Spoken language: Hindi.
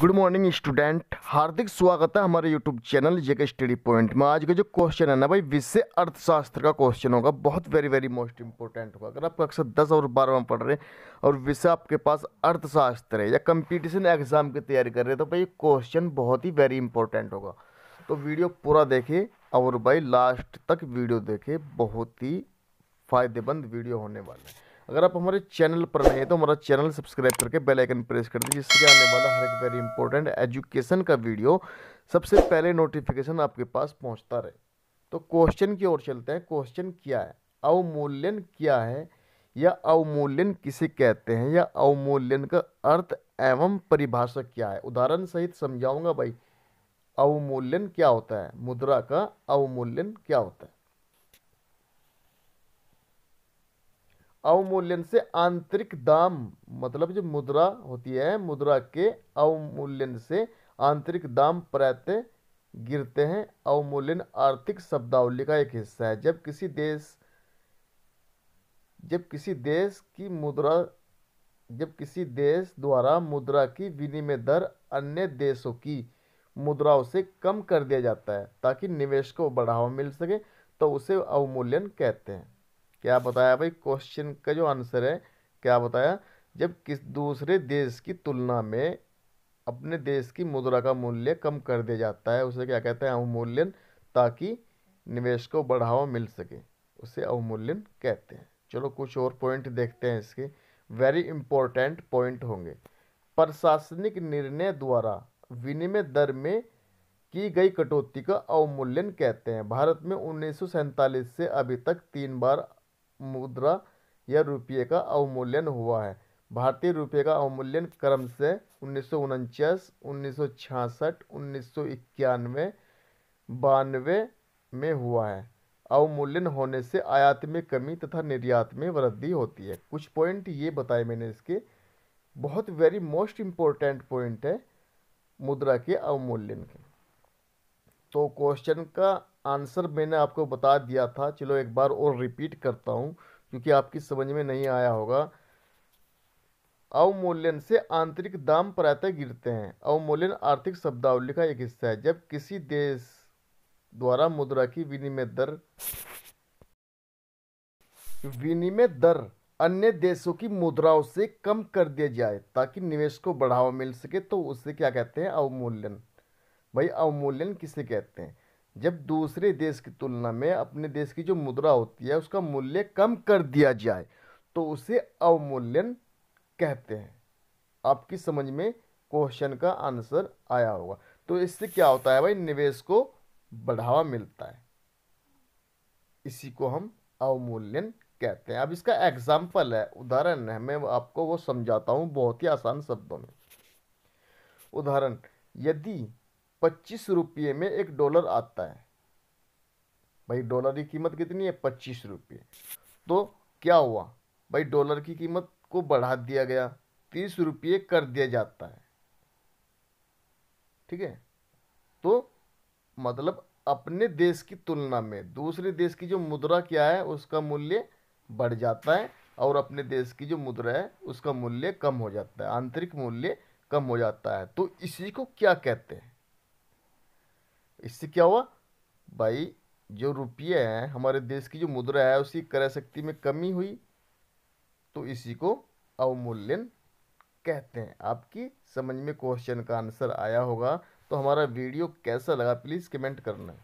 गुड मॉर्निंग स्टूडेंट हार्दिक स्वागत है हमारे YouTube channel JK study point में आज का जो क्वेश्चन है ना भाई विषय अर्थशास्त्र का क्वेश्चन होगा बहुत वेरी वेरी मोस्ट इंपॉर्टेंट होगा अगर आप कक्षा दस और में पढ़ रहे हैं और विषय आपके पास अर्थशास्त्र है या कंपटीशन एग्जाम की तैयारी कर रहे हैं तो भाई क्वेश्चन बहुत ही वेरी इंपॉर्टेंट होगा तो वीडियो पूरा देखे और भाई लास्ट तक वीडियो देखे बहुत ही फायदेमंद वीडियो होने वाला है अगर आप हमारे चैनल पर नए हैं तो हमारा चैनल सब्सक्राइब करके बेल आइकन प्रेस कर दीजिए जिससे आने वाला हर एक वेरी इंपॉर्टेंट एजुकेशन का वीडियो सबसे पहले नोटिफिकेशन आपके पास पहुंचता रहे तो क्वेश्चन की ओर चलते हैं क्वेश्चन क्या है अवमूल्यन क्या है या अवमूल्यन किसे कहते हैं या अवमूल्यन का अर्थ एवं परिभाषा क्या है उदाहरण सहित समझाऊंगा भाई अवमूल्यन क्या होता है मुद्रा का अवमूल्यन क्या होता है अवमूल्यन से आंतरिक दाम मतलब जो मुद्रा होती है मुद्रा के अवमूल्यन से आंतरिक दाम प्रत्यय गिरते हैं अवमूल्यन आर्थिक शब्दावली का एक हिस्सा है जब किसी देश जब किसी देश की मुद्रा जब किसी देश द्वारा मुद्रा की विनिमय दर अन्य देशों की मुद्राओं से कम कर दिया जाता है ताकि निवेश को बढ़ावा मिल सके तो उसे अवमूल्यन कहते हैं क्या बताया भाई क्वेश्चन का जो आंसर है क्या बताया जब किस दूसरे देश की तुलना में अपने देश की मुद्रा का मूल्य कम कर दिया जाता है उसे क्या कहते हैं अवमूल्यन ताकि निवेश को बढ़ावा मिल सके उसे अवमूल्यन कहते हैं चलो कुछ और पॉइंट देखते हैं इसके वेरी इंपॉर्टेंट पॉइंट होंगे प्रशासनिक निर्णय द्वारा विनिमय दर में की गई कटौती का अवमूल्यन कहते हैं भारत में उन्नीस से अभी तक तीन बार मुद्रा या रुपये का अवमूल्यन हुआ है भारतीय रुपये का अवमूल्यन क्रम से उन्नीस सौ उनचास उन्नीस बानवे में हुआ है अवमूल्यन होने से आयात में कमी तथा निर्यात में वृद्धि होती है कुछ पॉइंट ये बताए मैंने इसके बहुत वेरी मोस्ट इम्पोर्टेंट पॉइंट है मुद्रा के अवमूल्यन के तो क्वेश्चन का आंसर मैंने आपको बता दिया था चलो एक बार और रिपीट करता हूँ क्योंकि आपकी समझ में नहीं आया होगा अवमूल्यन से आंतरिक दाम प्रायतः गिरते हैं अवमूल्यन आर्थिक शब्दावली का एक हिस्सा है जब किसी देश द्वारा मुद्रा की विनिमय दर विनिमय दर अन्य देशों की मुद्राओं से कम कर दिया जाए ताकि निवेश को बढ़ावा मिल सके तो उसे क्या कहते हैं अवमूल्यन भाई अवमूल्यन किसे कहते हैं जब दूसरे देश की तुलना में अपने देश की जो मुद्रा होती है उसका मूल्य कम कर दिया जाए तो उसे अवमूल्यन कहते हैं आपकी समझ में क्वेश्चन का आंसर आया होगा तो इससे क्या होता है भाई निवेश को बढ़ावा मिलता है इसी को हम अवमूल्यन कहते हैं अब इसका एग्जाम्पल है उदाहरण है मैं आपको वो समझाता हूँ बहुत ही आसान शब्दों में उदाहरण यदि पच्चीस रुपये में एक डॉलर आता है भाई डॉलर की कीमत कितनी है पच्चीस रुपये तो क्या हुआ भाई डॉलर की कीमत को बढ़ा दिया गया तीस रुपये कर दिया जाता है ठीक है तो मतलब अपने देश की तुलना में दूसरे देश की जो मुद्रा क्या है उसका मूल्य बढ़ जाता है और अपने देश की जो मुद्रा है उसका मूल्य कम हो जाता है आंतरिक मूल्य कम हो जाता है तो इसी को क्या कहते हैं इससे क्या हुआ भाई जो रुपये हैं हमारे देश की जो मुद्रा है उसकी क्रय शक्ति में कमी हुई तो इसी को अवमूल्यन कहते हैं आपकी समझ में क्वेश्चन का आंसर आया होगा तो हमारा वीडियो कैसा लगा प्लीज़ कमेंट करना